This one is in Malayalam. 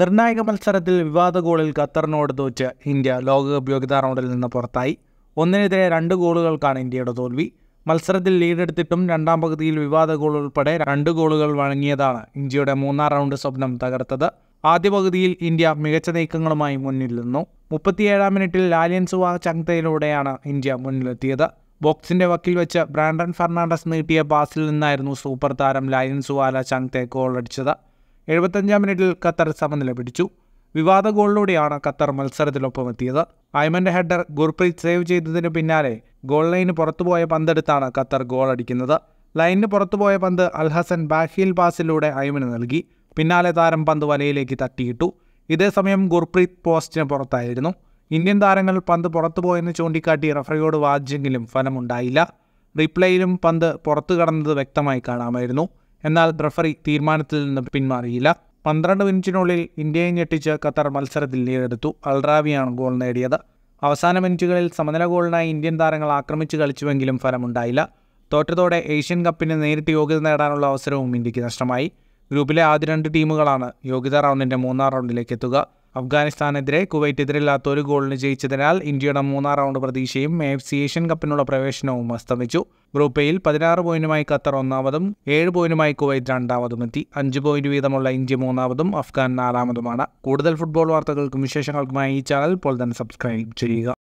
നിർണായക മത്സരത്തിൽ വിവാദ ഗോളിൽ ഖത്തറിനോട് തോറ്റ് ഇന്ത്യ ലോകകപ്പ് യോഗ്യതാ റൗണ്ടിൽ നിന്ന് പുറത്തായി ഒന്നിനെതിരെ രണ്ട് ഗോളുകൾക്കാണ് ഇന്ത്യയുടെ തോൽവി മത്സരത്തിൽ ലീഡെടുത്തിട്ടും രണ്ടാം പകുതിയിൽ വിവാദ ഗോൾ ഉൾപ്പെടെ രണ്ട് ഗോളുകൾ വഴങ്ങിയതാണ് ഇന്ത്യയുടെ മൂന്നാം റൗണ്ട് സ്വപ്നം തകർത്തത് ആദ്യ പകുതിയിൽ ഇന്ത്യ മികച്ച നീക്കങ്ങളുമായി മുന്നിൽ നിന്നു മുപ്പത്തിയേഴാം മിനിറ്റിൽ ലാലിയൻ സുവാ ചങ്തയിലൂടെയാണ് ഇന്ത്യ മുന്നിലെത്തിയത് ബോക്സിന്റെ വക്കിൽ വെച്ച് ബ്രാൻഡൻ ഫെർണാണ്ടസ് നീട്ടിയ പാസിൽ നിന്നായിരുന്നു സൂപ്പർ താരം ലാലിൻ സുവാല ചങ്തെ ഗോൾ അടിച്ചത് എഴുപത്തഞ്ചാം മിനിറ്റിൽ ഖത്തർ സമനില പിടിച്ചു വിവാദ ഗോളിലൂടെയാണ് ഖത്തർ മത്സരത്തിലൊപ്പമെത്തിയത് എത്തിയത് ഹെഡർ ഗുർപ്രീത് സേവ് ചെയ്തതിന് പിന്നാലെ ഗോൾ ലൈന് പുറത്തുപോയ പന്തെടുത്താണ് ഖത്തർ ഗോൾ അടിക്കുന്നത് ലൈനിന് പുറത്തുപോയ പന്ത് അൽഹസൻ ബാഹീൽ പാസിലൂടെ ഐമന് നൽകി പിന്നാലെ താരം പന്ത് വലയിലേക്ക് തട്ടിയിട്ടു ഇതേസമയം ഗുർപ്രീത് പോസ്റ്റിന് പുറത്തായിരുന്നു ഇന്ത്യൻ താരങ്ങൾ പന്ത് പുറത്തുപോയെന്ന് ചൂണ്ടിക്കാട്ടി റഫറിയോട് വാദിച്ചെങ്കിലും ഫലമുണ്ടായില്ല റിപ്ലേയിലും പന്ത് പുറത്തു കടന്നത് വ്യക്തമായി കാണാമായിരുന്നു എന്നാൽ റഫറി തീരുമാനത്തിൽ നിന്ന് പിന്മാറിയില്ല പന്ത്രണ്ട് മിനിറ്റിനുള്ളിൽ ഇന്ത്യയെ ഞെട്ടിച്ച് ഖത്തർ മത്സരത്തിൽ നേരെടുത്തു അൽറാവിയാണ് ഗോൾ നേടിയത് അവസാന മിനിറ്റുകളിൽ സമനില ഗോളിനായി ഇന്ത്യൻ താരങ്ങൾ ആക്രമിച്ച് കളിച്ചുവെങ്കിലും ഫലമുണ്ടായില്ല തോറ്റതോടെ ഏഷ്യൻ കപ്പിന് നേരിട്ട് യോഗ്യത നേടാനുള്ള അവസരവും ഇന്ത്യക്ക് നഷ്ടമായി ഗ്രൂപ്പിലെ ആദ്യ രണ്ട് ടീമുകളാണ് യോഗ്യതാ റൗണ്ടിൻ്റെ മൂന്നാം റൗണ്ടിലേക്ക് എത്തുക അഫ്ഗാനിസ്ഥാനെതിരെ കുവൈറ്റ് എതിരില്ലാത്ത ഒരു ഗോളിന് ജയിച്ചതിനാൽ ഇന്ത്യയുടെ മൂന്നാം റൗണ്ട് പ്രതീക്ഷയും എഫ് ഏഷ്യൻ കപ്പിനുള്ള പ്രവേശനവും അസ്തമിച്ചു ഗ്രൂപ്പ് എയിൽ പതിനാറ് പോയിന്റുമായി ഖത്തർ ഒന്നാമതും ഏഴ് പോയിന്റുമായി കുവൈറ്റ് രണ്ടാമതും എത്തി അഞ്ച് പോയിന്റ് വീതമുള്ള ഇന്ത്യ മൂന്നാമതും അഫ്ഗാൻ നാലാമതുമാണ് കൂടുതൽ ഫുട്ബോൾ വാർത്തകൾക്കും വിശേഷങ്ങൾക്കുമായി ഈ ചാനൽ പോലെ തന്നെ സബ്സ്ക്രൈബ് ചെയ്യുക